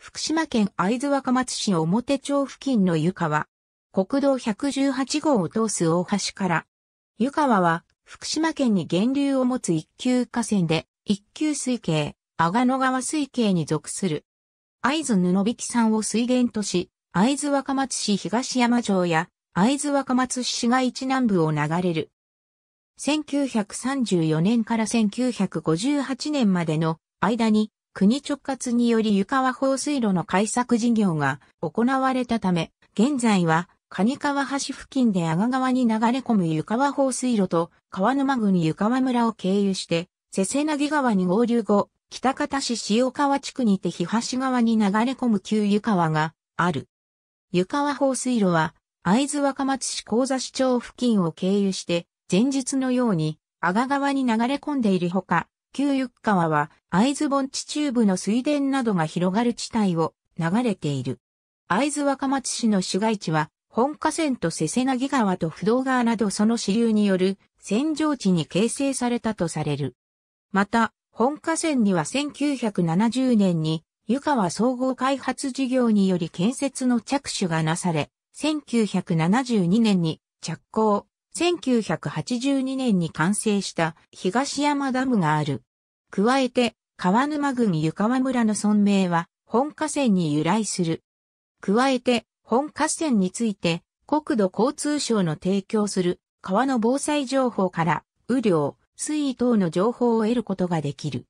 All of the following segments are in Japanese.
福島県会津若松市表町付近の湯川。国道118号を通す大橋から。湯川は福島県に源流を持つ一級河川で、一級水系、阿賀野川水系に属する。会津布引山を水源とし、会津若松市東山城や会津若松市市街地南部を流れる。1934年から1958年までの間に国直轄により湯川放水路の開削事業が行われたため、現在は蟹川橋付近で阿賀川に流れ込む湯川放水路と川沼郡湯川村を経由して、せせなぎ川に合流後、北方市塩川地区にて日橋川に流れ込む旧湯川がある。湯川放水路は、会津若松市高座市町付近を経由して、前日のように阿賀川に流れ込んでいるほか、旧湯川は会津盆地中部の水田などが広がる地帯を流れている。会津若松市の市街地は、本河川とせせなぎ川と不動川などその支流による扇状地に形成されたとされる。また、本河川には1970年に湯川総合開発事業により建設の着手がなされ、1972年に着工、1982年に完成した東山ダムがある。加えて、川沼郡湯川村の村名は、本河川に由来する。加えて、本河川について、国土交通省の提供する川の防災情報から、雨量、水位等の情報を得ることができる。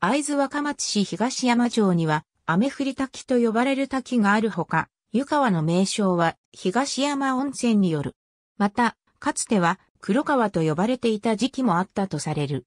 会津若松市東山町には、雨降り滝と呼ばれる滝があるほか、湯川の名称は東山温泉による。また、かつては黒川と呼ばれていた時期もあったとされる。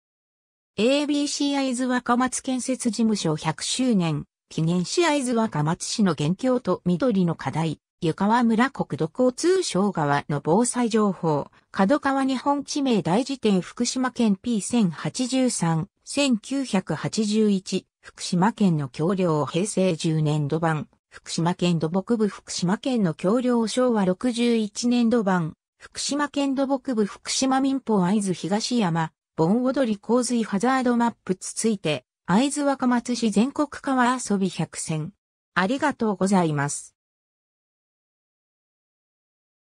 ABC 会津若松建設事務所100周年記念市会津若松市の元凶と緑の課題、湯川村国土交通省側の防災情報、角川日本地名大辞典福島県 P1083、1981、福島県の橋梁平成10年度版、福島県土木部福島県の橋梁昭和61年度版、福島県土木部福島民法会津東山、盆踊り洪水ハザードマップつついて、会津若松市全国川遊び100選。ありがとうございます。